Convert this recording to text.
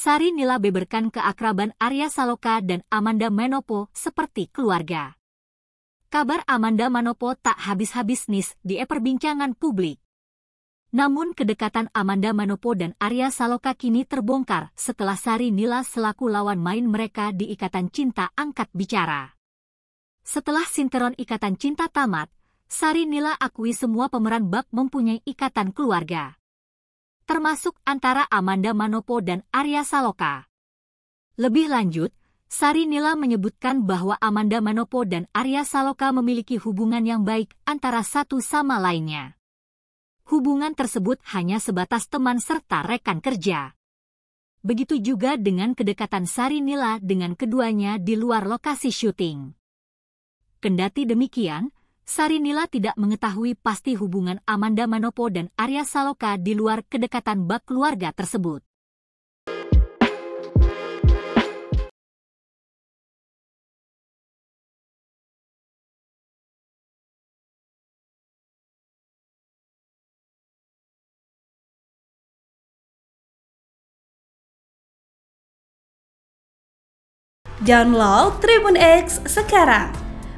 Sari Nila beberkan keakraban Arya Saloka dan Amanda Manopo seperti keluarga. Kabar Amanda Manopo tak habis-habis nis di perbincangan publik. Namun kedekatan Amanda Manopo dan Arya Saloka kini terbongkar setelah Sari Nila selaku lawan main mereka di Ikatan Cinta angkat bicara. Setelah sinteron Ikatan Cinta tamat, Sari Nila akui semua pemeran bab mempunyai ikatan keluarga termasuk antara Amanda Manopo dan Arya Saloka. Lebih lanjut, Sari Nila menyebutkan bahwa Amanda Manopo dan Arya Saloka memiliki hubungan yang baik antara satu sama lainnya. Hubungan tersebut hanya sebatas teman serta rekan kerja. Begitu juga dengan kedekatan Sari Nila dengan keduanya di luar lokasi syuting. Kendati demikian, Sarinila tidak mengetahui pasti hubungan Amanda Manopo dan Arya Saloka di luar kedekatan bak keluarga tersebut. Download Tribun X sekarang